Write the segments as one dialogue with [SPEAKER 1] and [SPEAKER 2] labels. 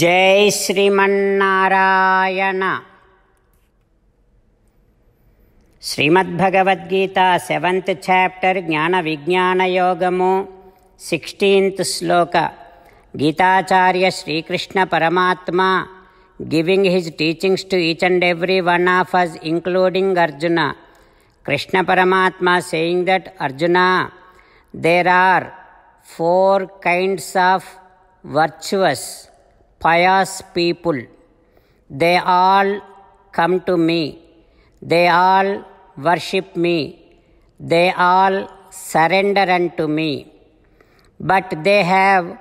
[SPEAKER 1] జై Srimannarayana Srimad Bhagavad Gita seventh chapter జ్ఞాన విజ్ఞాన యోగము sixteenth Shloka Geetacharya Srikrishna Paramatma giving his teachings to each and every one of us including Arjuna Krishna Paramatma saying that Arjuna there are four kinds of virtuous pious people. They all come to me. They all worship me. They all surrender unto me. But they have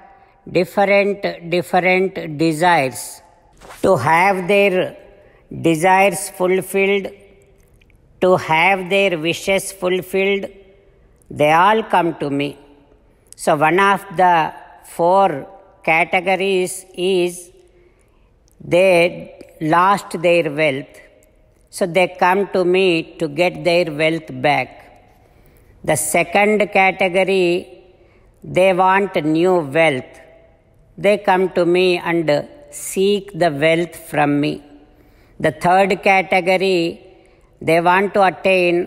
[SPEAKER 1] different, different desires. To have their desires fulfilled, to have their wishes fulfilled, they all come to me. So, one of the four categories is they lost their wealth. So they come to me to get their wealth back. The second category, they want new wealth. They come to me and seek the wealth from me. The third category, they want to attain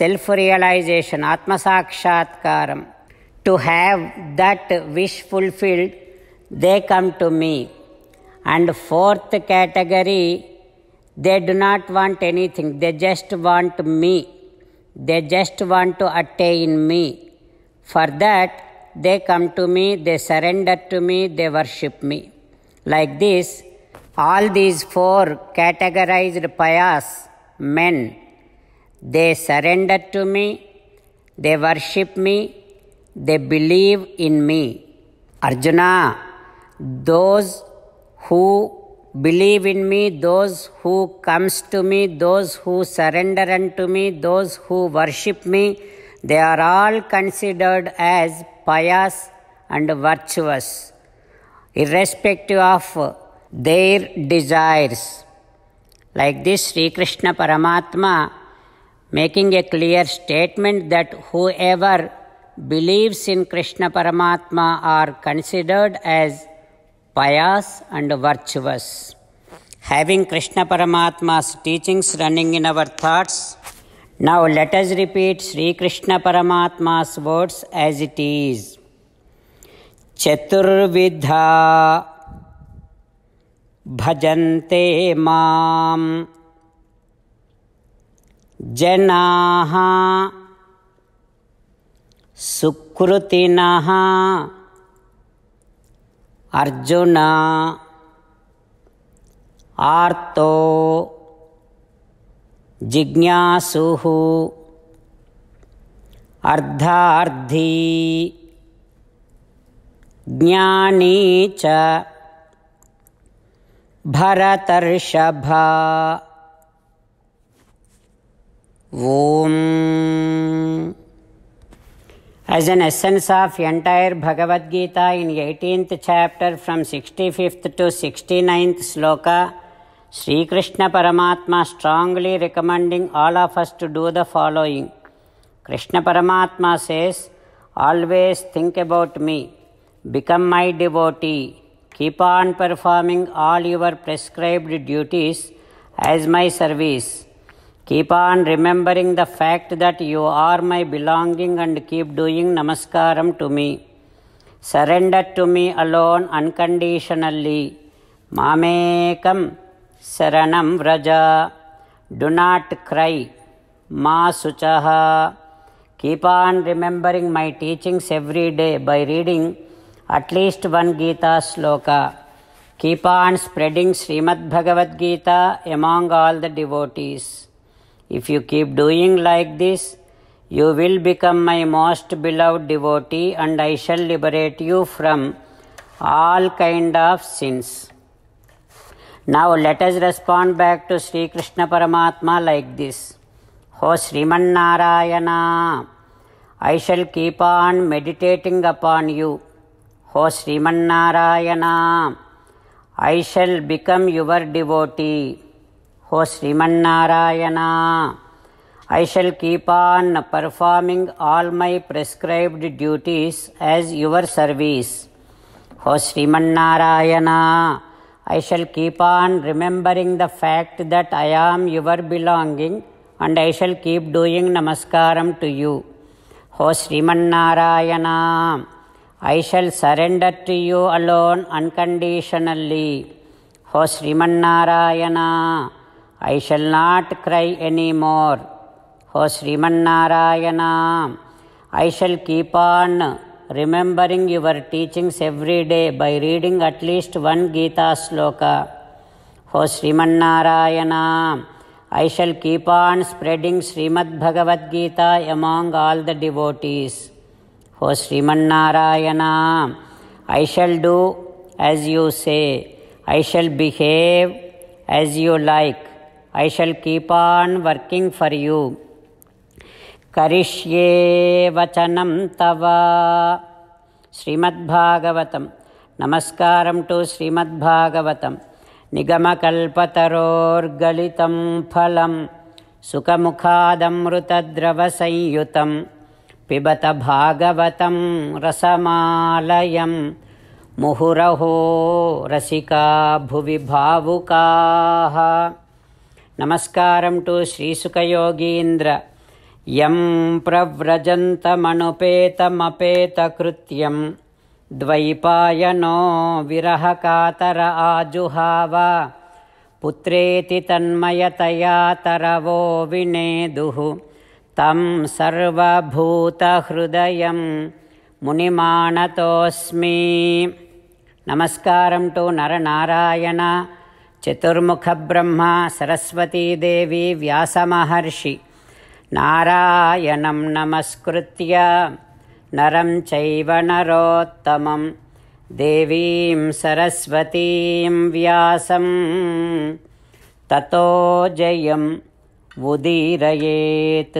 [SPEAKER 1] self realization, Atma Sakshatkaram, to have that wish fulfilled they come to me. And fourth category, they do not want anything, they just want me. They just want to attain me. For that, they come to me, they surrender to me, they worship me. Like this, all these four categorized payas men, they surrender to me, they worship me, they believe in me. Arjuna, those who believe in me, those who comes to me, those who surrender unto me, those who worship me, they are all considered as pious and virtuous, irrespective of their desires. Like this, Sri Krishna Paramatma making a clear statement that whoever believes in Krishna Paramatma are considered as pious and virtuous. Having Krishna Paramatma's teachings running in our thoughts, now let us repeat Sri Krishna Paramatma's words as it Chaturvidha चतुर्विधा भजन्ते मां जनाः सुकृतिनः अर्जुना आर्तो जिज्ञासुः अर्धार्धी ज्ञानी च भरतर्षभा ॐ as an essence of entire Bhagavad Gita in 18th chapter from 65th to 69th sloka, Sri Krishna Paramatma strongly recommending all of us to do the following. Krishna Paramatma says, Always think about me, become my devotee, keep on performing all your prescribed duties as my service. Keep on remembering the fact that you are my belonging and keep doing namaskaram to me. Surrender to me alone unconditionally. Mamekam saranam vraja. Do not cry. Ma suchaha. Keep on remembering my teachings every day by reading at least one Gita sloka. Keep on spreading Srimad Bhagavad Gita among all the devotees. If you keep doing like this, you will become my most beloved devotee and I shall liberate you from all kind of sins. Now let us respond back to Sri Krishna Paramatma like this. Ho Sriman Narayana, I shall keep on meditating upon you. Ho Sriman Narayana, I shall become your devotee. O Srimanarayana, I shall keep on performing all my prescribed duties as your service. O Srimanarayana, I shall keep on remembering the fact that I am your belonging and I shall keep doing namaskaram to you. O Srimanarayana, I shall surrender to you alone unconditionally. O Srimanarayana, I shall not cry any more. O Srimannarayana, I shall keep on remembering your teachings every day by reading at least one Gita sloka. O Srimannarayana, I shall keep on spreading Srimad Bhagavad Gita among all the devotees. O Srimannarayana, I shall do as you say, I shall behave as you like. I shall keep on working for you. करिष्ये वचनं तव श्रीमद्भागवतं नमस्कारं to श्रीमद्भागवतं निगमकल्पतरोर्गलितं फलं सुखमुखादमृतद्रवसंयुतं पिबत भागवतं रसमालयं मुहुरहो रसिका भुवि भावुकाः नमस्कारं to श्रीसुखयोगीन्द्र यं प्रव्रजन्तमनुपेतमपेतकृत्यं द्वैपायनो विरहकातर आजुहाव पुत्रेति तन्मयतया तरवो विनेदुः तं सर्वभूतहृदयं मुनिमानतोऽस्मि नमस्कारं टु नरनारायण चतुर्मुखब्रह्मा सरस्वतीदेवी व्यासमहर्षि नारायणं नमस्कृत्य नरं चैव नरोत्तमं देवीं सरस्वतीं व्यासं ततो जयं उदीरयेत्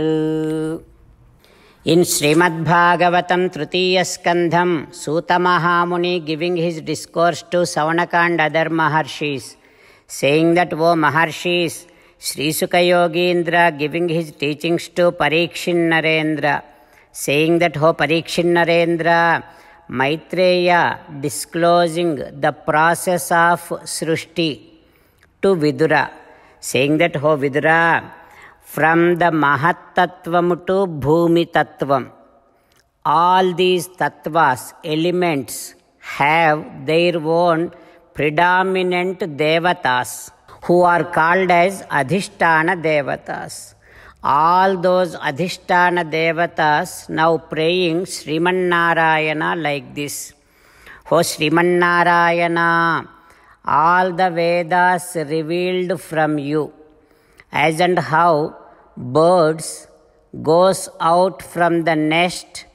[SPEAKER 1] इन् श्रीमद्भागवतं तृतीयस्कन्धं Sutamahamuni giving his discourse to Saunaka and अधर्महर्षीस् saying that, O Maharshis, Sri Sukha Yogindra giving his teachings to Parikshin Narendra, saying that, O Parikshin Narendra, Maitreya disclosing the process of Srushti to Vidura, saying that, O Vidura, from the Mahatattvam to Bhumi Tattvam, all these tattvas, elements, have their own predominant devatas who are called as Adhishtana devatas. All those Adhishtana devatas now praying Sriman Narayana like this. O Sriman Narayana, all the Vedas revealed from you. As and how birds goes out from the nest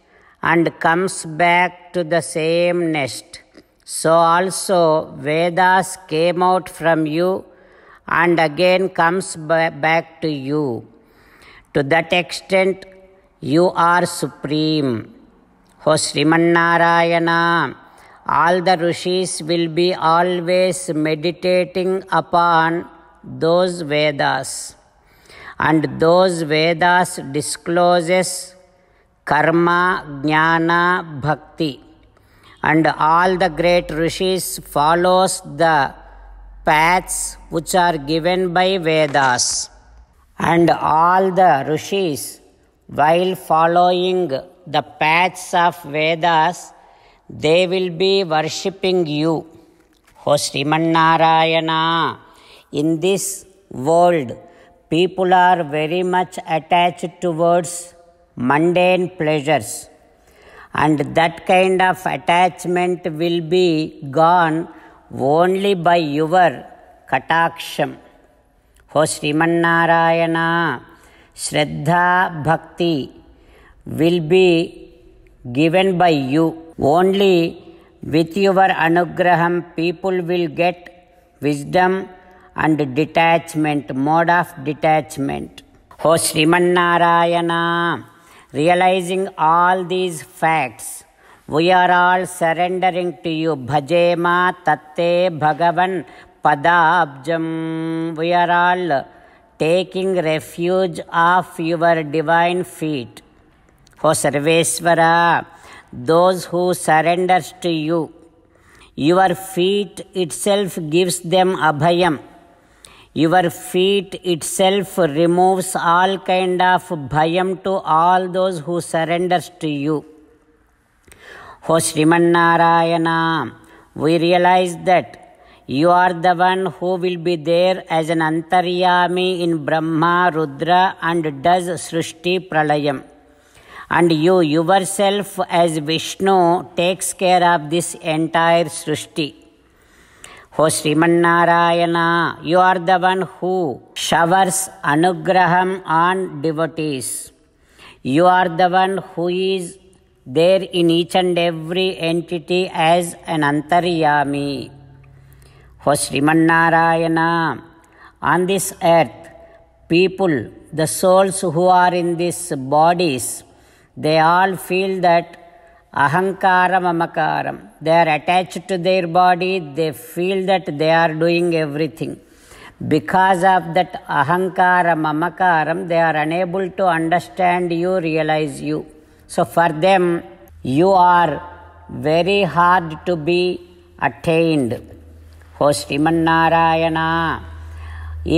[SPEAKER 1] and comes back to the same nest so also Vedas came out from you and again comes back to you. To that extent, you are supreme. O Srimannarayana, all the rishis will be always meditating upon those Vedas. And those Vedas discloses karma, jnana, bhakti and all the great rishis follows the paths which are given by Vedas. And all the rishis, while following the paths of Vedas, they will be worshipping you. O Srimannarayana, in this world, people are very much attached towards mundane pleasures and that kind of attachment will be gone only by your kataksham. Ho Srimannarayana, Shraddha Bhakti will be given by you. Only with your anugraham people will get wisdom and detachment, mode of detachment. Ho Srimannarayana. Realizing all these facts, we are all surrendering to you. Bhajema Tate Bhagavan Padabjam. We are all taking refuge of your divine feet. O Sarveswara, those who surrenders to you, your feet itself gives them abhayam. Your feet itself removes all kind of bhayam to all those who surrenders to you. O Srimannarayana, we realize that you are the one who will be there as an antaryami in Brahma, Rudra and does Srishti Pralayam. And you yourself as Vishnu takes care of this entire Srishti. O Srimannarayana, you are the one who showers anugraham on devotees. You are the one who is there in each and every entity as an antaryami. O Srimannarayana, on this earth, people, the souls who are in these bodies, they all feel that ahankara mamakaram they are attached to their body they feel that they are doing everything because of that ahankara mamakaram they are unable to understand you realize you so for them you are very hard to be attained ho sriman narayana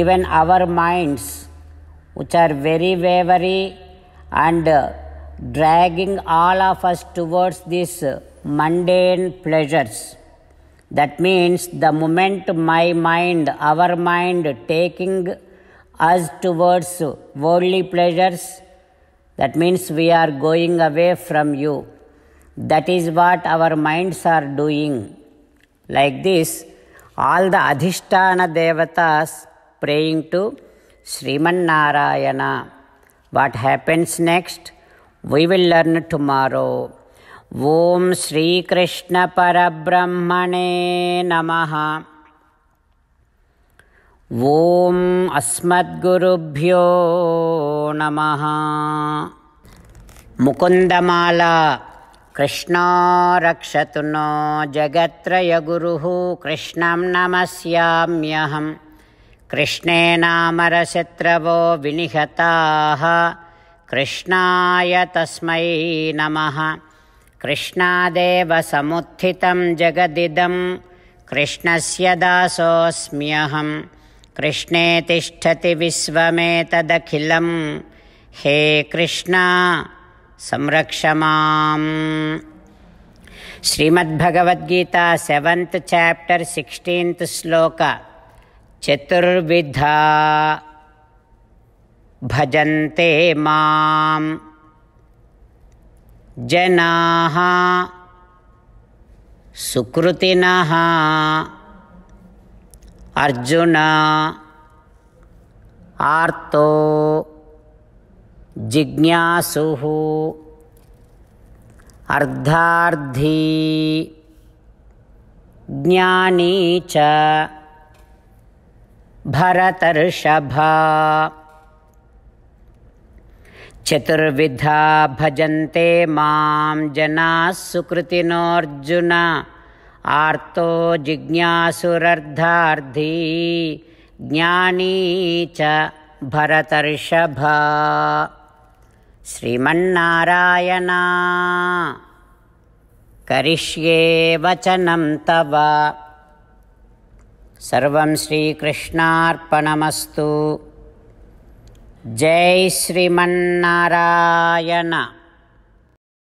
[SPEAKER 1] even our minds which are very wavery and dragging all of us towards these mundane pleasures. That means the moment my mind, our mind, taking us towards worldly pleasures, that means we are going away from you. That is what our minds are doing. Like this, all the Adhishtana Devatas praying to Sriman Narayana. What happens next? We will learn tomorrow ॐ श्रीकृष्णपरब्रह्मणे नमः ॐ अस्मद्गुरुभ्यो नमः मुकुन्दमाला कृष्णो रक्षतु no जगत्त्रयगुरुः कृष्णं नमस्याम्यहं कृष्णे नामरशत्रवो विनिहताः कृष्णाय तस्मै नमः कृष्णादेव समुत्थितं जगदिदं कृष्णस्य दासोऽस्म्यहं कृष्णे तिष्ठति विश्वमेतदखिलं हे कृष्ण संरक्ष माम् श्रीमद्भगवद्गीता सेवन्त् चाप्टर् सिक्स्टीन्त् श्लोक चतुर्विधा भजन्ते मां जना सुकृतिनः अर्जुन आर्तो जिज्ञासु अर्धार्धी ज्ञानी च भरतर्षभा चतुर्विधा भजन्ते मां सुकृतिनोऽर्जुन आर्तो जिज्ञासुरर्धार्धी ज्ञानी च भरतर्षभा श्रीमन्नारायणा करिष्ये वचनं तव सर्वं श्रीकृष्णार्पणमस्तु जय श्रीमन्नारायण